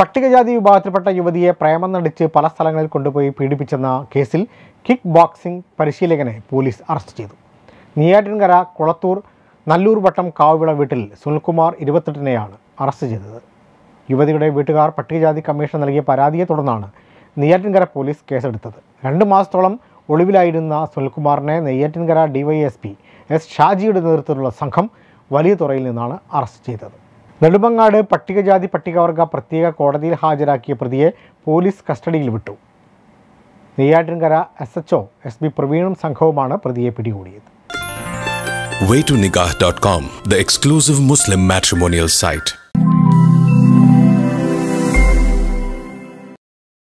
പട്ടികജാതി വിഭാഗത്തിൽപ്പെട്ട യുവതിയെ പ്രേമം നടിച്ച് പല സ്ഥലങ്ങളിൽ കൊണ്ടുപോയി പീഡിപ്പിച്ചെന്ന കേസിൽ കിക്ക് ബോക്സിംഗ് പരിശീലകനെ പോലീസ് അറസ്റ്റ് ചെയ്തു നെയ്യാറ്റിൻകര കുളത്തൂർ നല്ലൂർ വട്ടം കാവുവിള വീട്ടിൽ സുനിൽകുമാർ ഇരുപത്തെട്ടിനെയാണ് അറസ്റ്റ് ചെയ്തത് യുവതിയുടെ വീട്ടുകാർ പട്ടികജാതി കമ്മീഷൻ നൽകിയ പരാതിയെ തുടർന്നാണ് നെയ്യാറ്റിൻകര പോലീസ് കേസെടുത്തത് രണ്ട് മാസത്തോളം ഒളിവിലായിരുന്ന സുനിൽകുമാറിനെ നെയ്യാറ്റിൻകര ഡിവൈഎസ്പി എസ് ഷാജിയുടെ നേതൃത്വത്തിലുള്ള സംഘം വലിയ തുറയിൽ നിന്നാണ് അറസ്റ്റ് ചെയ്തത് നെടുമങ്ങാട് പട്ടികജാതി പട്ടികവർഗ പ്രത്യേക കോടതിയിൽ ഹാജരാക്കിയ പ്രതിയെ പോലീസ് കസ്റ്റഡിയിൽ വിട്ടു Neyyattinkara S H O S B പ്രവീണും സംഘവുമാണ് പ്രതിയെ പിടികൂടിയത് way to nikah.com the exclusive muslim matrimonial site